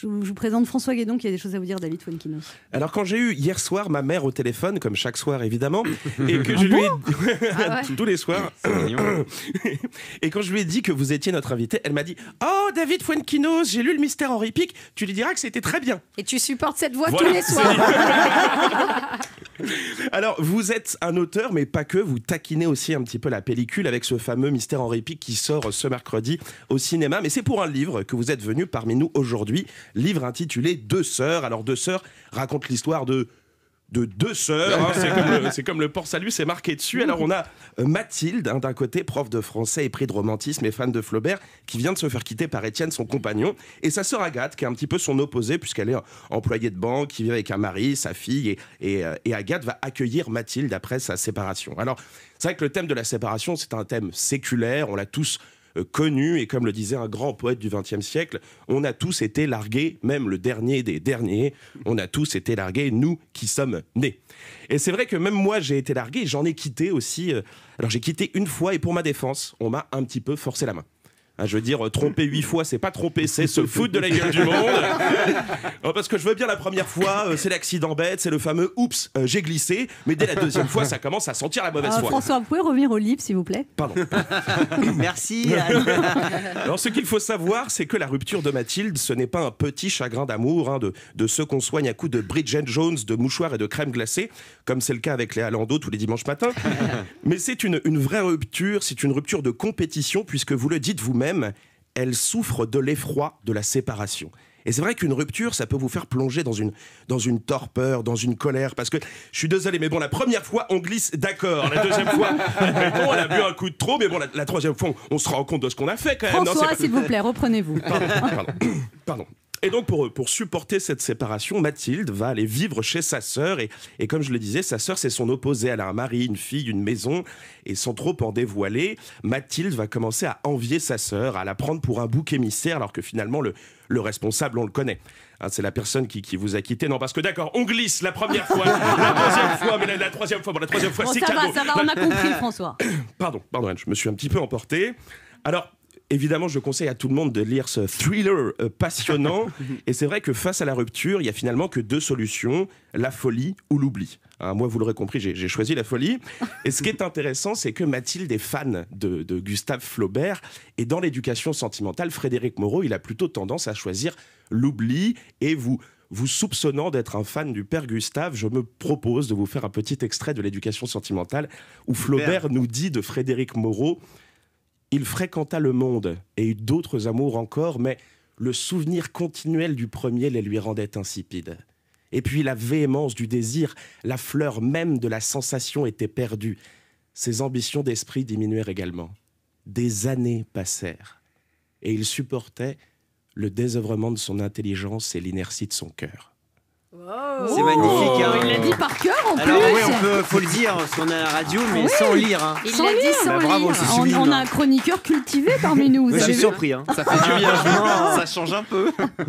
Je vous présente François Guédon qui a des choses à vous dire, David Fuenkinos. Alors, quand j'ai eu hier soir ma mère au téléphone, comme chaque soir évidemment, et que je ah lui ai... Ah tous les soirs, et quand je lui ai dit que vous étiez notre invité, elle m'a dit Oh, David Fuenquinos, j'ai lu le mystère Henri Pic, tu lui diras que c'était très bien. Et tu supportes cette voix tous les soirs. Alors, vous êtes un auteur, mais pas que. Vous taquinez aussi un petit peu la pellicule avec ce fameux Mystère en répique qui sort ce mercredi au cinéma. Mais c'est pour un livre que vous êtes venu parmi nous aujourd'hui. Livre intitulé Deux sœurs. Alors, Deux sœurs raconte l'histoire de de deux sœurs. Hein. c'est comme, le port salut, c'est marqué dessus. Alors on a euh, Mathilde, hein, d'un côté, prof de français et prix de romantisme et fan de Flaubert, qui vient de se faire quitter par Étienne, son compagnon, et sa sœur Agathe, qui est un petit peu son opposé, puisqu'elle est employée de banque, qui vit avec un mari, sa fille, et, et, euh, et Agathe va accueillir Mathilde après sa séparation. Alors c'est vrai que le thème de la séparation, c'est un thème séculaire, on l'a tous euh, connu. Et comme le disait un grand poète du XXe siècle, on a tous été largués, même le dernier des derniers, on a tous été largués, nous qui sommes nés. Et c'est vrai que même moi, j'ai été largué, j'en ai quitté aussi. Euh, alors j'ai quitté une fois, et pour ma défense, on m'a un petit peu forcé la main. Ah, je veux dire, euh, tromper huit fois, c'est pas tromper, c'est se foutre de la gueule du monde. Oh, parce que je veux bien la première fois, euh, c'est l'accident bête, c'est le fameux oups, euh, j'ai glissé. Mais dès la deuxième fois, ça commence à sentir la mauvaise foi. François, vous pouvez revenir au livre, s'il vous plaît Pardon. Merci. Alors, ce qu'il faut savoir, c'est que la rupture de Mathilde, ce n'est pas un petit chagrin d'amour hein, de, ceux qu'on soigne à coups de Bridget Jones, de mouchoirs et de crème glacée, comme c'est le cas avec les Alando tous les dimanches matins. Mais c'est une vraie rupture, c'est une rupture de compétition, puisque vous le dites vous-même elle souffre de l'effroi de la séparation. Et c'est vrai qu'une rupture, ça peut vous faire plonger dans une, dans une torpeur, dans une colère, parce que je suis désolé, mais bon, la première fois, on glisse d'accord. La deuxième fois, mais bon, on a bu un coup de trop, mais bon, la, troisième fois, on, se rend compte de ce qu'on a fait quand même. François, s'il vous plaît, reprenez-vous. pardon. pardon. Et donc, pour, pour supporter cette séparation, Mathilde va aller vivre chez sa sœur. Et, et comme je le disais, sa sœur, c'est son opposé. Elle a un mari, une fille, une maison. Et sans trop en dévoiler, Mathilde va commencer à envier sa sœur, à la prendre pour un bouc émissaire, alors que finalement, le, le responsable, on le connaît. Hein, c'est la personne qui, qui, vous a quitté. Non, parce que d'accord, on glisse la première fois, la deuxième fois, la, troisième fois, la troisième fois, c'est cadeau. Ça va, ça on a compris, François. Pardon, pardon, je me suis un petit peu emporté. Alors, Évidemment, je conseille à tout le monde de lire ce thriller euh, passionnant. et c'est vrai que face à la rupture, il n'y a finalement que deux solutions, la folie ou l'oubli. Hein, moi, vous l'aurez compris, j'ai choisi la folie. Et ce qui est intéressant, c'est que Mathilde est fan de, de Gustave Flaubert. Et dans l'éducation sentimentale, Frédéric Moreau, il a plutôt tendance à choisir l'oubli. Et vous, vous soupçonnant d'être un fan du père Gustave, je me propose de vous faire un petit extrait de l'éducation sentimentale où Flaubert nous dit de Frédéric Moreau il fréquenta le monde et eut d'autres amours encore, mais le souvenir continuel du premier les lui rendait insipides. Et puis la véhémence du désir, la fleur même de la sensation était perdue. Ses ambitions d'esprit diminuèrent également. Des années passèrent, et il supportait le désœuvrement de son intelligence et l'inertie de son cœur. Oh. C'est magnifique. Oh. hein. Il l'a dit par cœur en Alors oui, on peut, faut le dire, parce qu'on est la radio, mais sans lire. hein. Il Sans l'a dit sans bah, bravo, c'est On, on a hein. un chroniqueur cultivé parmi nous. J'ai Je suis surpris. hein. Ça fait du bien, ça change un peu.